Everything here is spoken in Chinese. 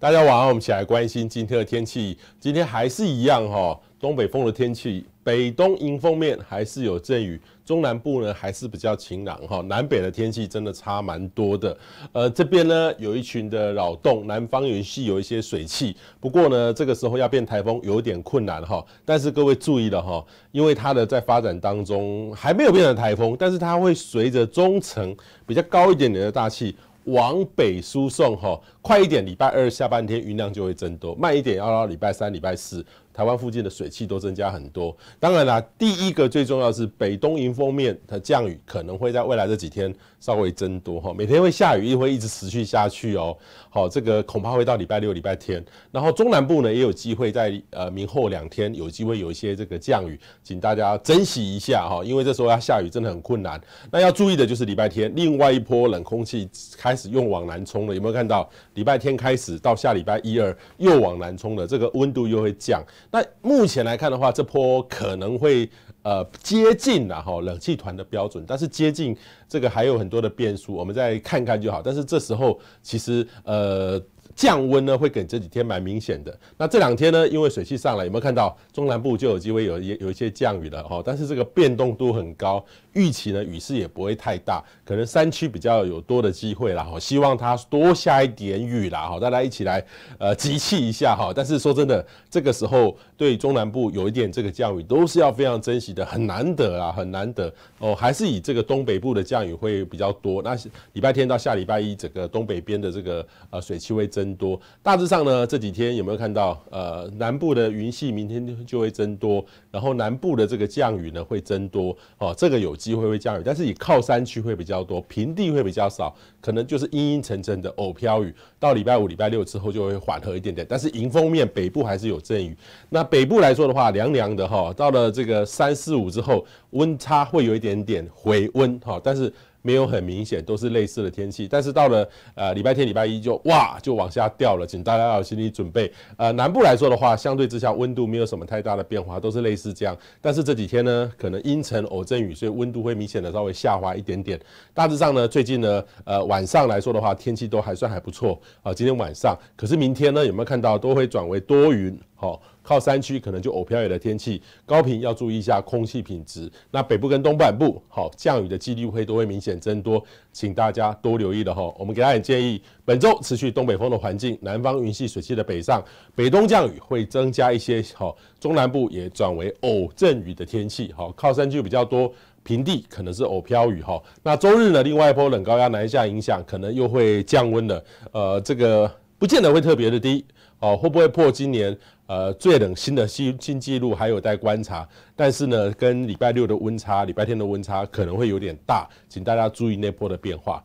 大家晚上好，我们一起来关心今天的天气。今天还是一样哈，东北风的天气，北东迎风面还是有阵雨，中南部呢还是比较晴朗哈。南北的天气真的差蛮多的。呃，这边呢有一群的扰动，南方云系有一些水汽，不过呢这个时候要变台风有点困难哈。但是各位注意了哈，因为它的在发展当中还没有变成台风，但是它会随着中层比较高一点点的大气。往北输送，哈，快一点，礼拜二下半天云量就会增多，慢一点要到礼拜三、礼拜四。台湾附近的水汽都增加很多，当然啦，第一个最重要是北东迎风面的降雨可能会在未来这几天稍微增多哈，每天会下雨，又会一直持续下去哦。好，这个恐怕会到礼拜六、礼拜天。然后中南部呢也有机会在呃明后两天有机会有一些这个降雨，请大家珍惜一下哈，因为这时候要下雨真的很困难。那要注意的就是礼拜天，另外一波冷空气开始又往南冲了，有没有看到？礼拜天开始到下礼拜一二又往南冲了，这个温度又会降。那目前来看的话，这波可能会呃接近然后冷气团的标准，但是接近这个还有很多的变数，我们再看看就好。但是这时候其实呃。降温呢会给这几天蛮明显的。那这两天呢，因为水汽上来，有没有看到中南部就有机会有有一些降雨了哈？但是这个变动度很高，预期呢雨势也不会太大，可能山区比较有多的机会啦哈。希望它多下一点雨啦哈，大家一起来呃集气一下哈。但是说真的，这个时候对中南部有一点这个降雨都是要非常珍惜的，很难得啊，很难得哦。还是以这个东北部的降雨会比较多。那礼拜天到下礼拜一，整个东北边的这个呃水气会。增多，大致上呢，这几天有没有看到？呃，南部的云系明天就会增多，然后南部的这个降雨呢会增多哦。这个有机会会降雨，但是以靠山区会比较多，平地会比较少，可能就是阴阴沉沉的偶飘雨。到礼拜五、礼拜六之后就会缓和一点点，但是迎风面北部还是有阵雨。那北部来说的话，凉凉的哈，到了这个三四五之后，温差会有一点点回温哈，但是。没有很明显，都是类似的天气，但是到了呃礼拜天、礼拜一就哇就往下掉了，请大家要有心理准备。呃，南部来说的话，相对之下温度没有什么太大的变化，都是类似这样。但是这几天呢，可能阴沉偶阵雨，所以温度会明显的稍微下滑一点点。大致上呢，最近呢，呃晚上来说的话，天气都还算还不错啊。今天晚上，可是明天呢，有没有看到都会转为多云？好，靠山区可能就偶飘雨的天气，高频要注意一下空气品质。那北部跟东半部，好降雨的几率会都会明显增多，请大家多留意的哈。我们给大家建议，本周持续东北风的环境，南方云系水系的北上，北东降雨会增加一些。好，中南部也转为偶阵雨的天气。好，靠山区比较多，平地可能是偶飘雨哈。那周日呢，另外一波冷高压南下影响，可能又会降温的。呃，这个不见得会特别的低哦，会不会破今年？呃，最冷新的新新纪录还有待观察，但是呢，跟礼拜六的温差、礼拜天的温差可能会有点大，请大家注意那波的变化。